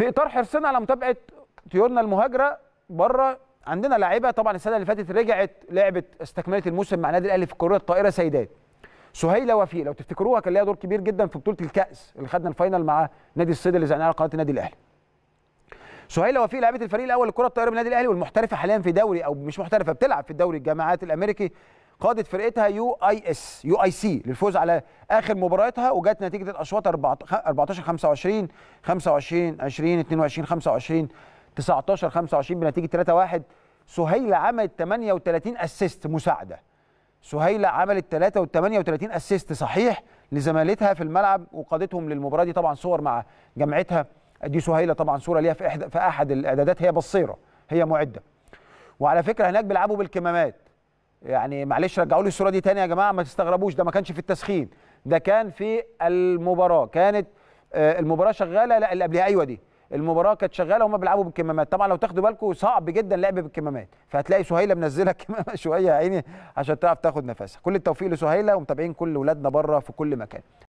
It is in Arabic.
في اطار حرصنا على متابعه طيورنا المهاجره بره عندنا لاعيبه طبعا السنه اللي فاتت رجعت لعبت استكملت الموسم مع النادي الاهلي في الكوريه الطائره سيدات سهيله وفي لو تفتكروها كان ليها دور كبير جدا في بطوله الكاس اللي خدنا الفاينل مع نادي الصيد اللي زعناه على قناه النادي الاهلي سهيله وفي لعيبه الفريق الاول لكره الطائره بالنادي الاهلي والمحترفه حاليا في دوري او مش محترفه بتلعب في الدوري الجامعات الامريكي قادت فرقتها يو اي اس يو اي سي للفوز على اخر مبارياتها وجت نتيجه الاشواط 14 25 25 20 22 25 19 25 بنتيجه 3 1 سهيله عملت 38 اسيست مساعده سهيله عملت 3 38 اسيست صحيح لزمالتها في الملعب وقادتهم للمباراه دي طبعا صور مع جامعتها دي سهيله طبعا صوره ليها في احد في احد الاعدادات هي بصيره هي معده وعلى فكره هناك بيلعبوا بالكمامات يعني معلش رجعوا لي الصوره دي تاني يا جماعه ما تستغربوش ده ما كانش في التسخين ده كان في المباراه كانت آه، المباراه شغاله لا اللي قبلها ايوه دي المباراه كانت شغاله وهم بيلعبوا بالكمامات طبعا لو تاخدوا بالكم صعب جدا لعب بالكمامات فهتلاقي سهيله منزله كمامه شويه يا عيني عشان تعرف تاخد نفسها كل التوفيق لسهيله ومتابعين كل ولادنا بره في كل مكان